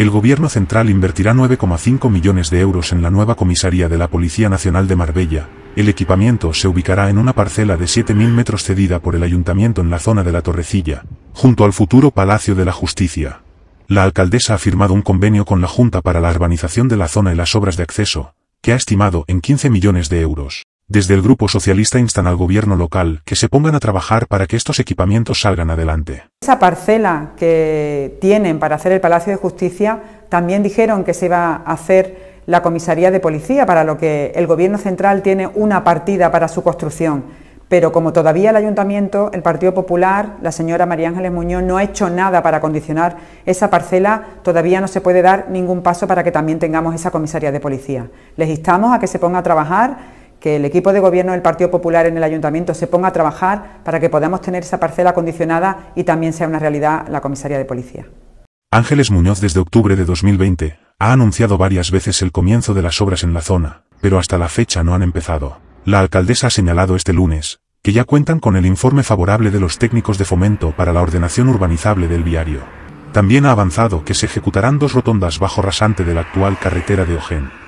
el gobierno central invertirá 9,5 millones de euros en la nueva comisaría de la Policía Nacional de Marbella. El equipamiento se ubicará en una parcela de 7.000 metros cedida por el ayuntamiento en la zona de la Torrecilla, junto al futuro Palacio de la Justicia. La alcaldesa ha firmado un convenio con la Junta para la urbanización de la zona y las obras de acceso, que ha estimado en 15 millones de euros desde el Grupo Socialista instan al gobierno local que se pongan a trabajar para que estos equipamientos salgan adelante. Esa parcela que tienen para hacer el Palacio de Justicia, también dijeron que se iba a hacer la comisaría de policía, para lo que el gobierno central tiene una partida para su construcción. Pero como todavía el Ayuntamiento, el Partido Popular, la señora María Ángeles Muñoz no ha hecho nada para condicionar esa parcela, todavía no se puede dar ningún paso para que también tengamos esa comisaría de policía. Les instamos a que se ponga a trabajar que el equipo de gobierno del Partido Popular en el Ayuntamiento se ponga a trabajar para que podamos tener esa parcela acondicionada y también sea una realidad la comisaría de policía. Ángeles Muñoz desde octubre de 2020 ha anunciado varias veces el comienzo de las obras en la zona, pero hasta la fecha no han empezado. La alcaldesa ha señalado este lunes que ya cuentan con el informe favorable de los técnicos de fomento para la ordenación urbanizable del viario. También ha avanzado que se ejecutarán dos rotondas bajo rasante de la actual carretera de Ogen.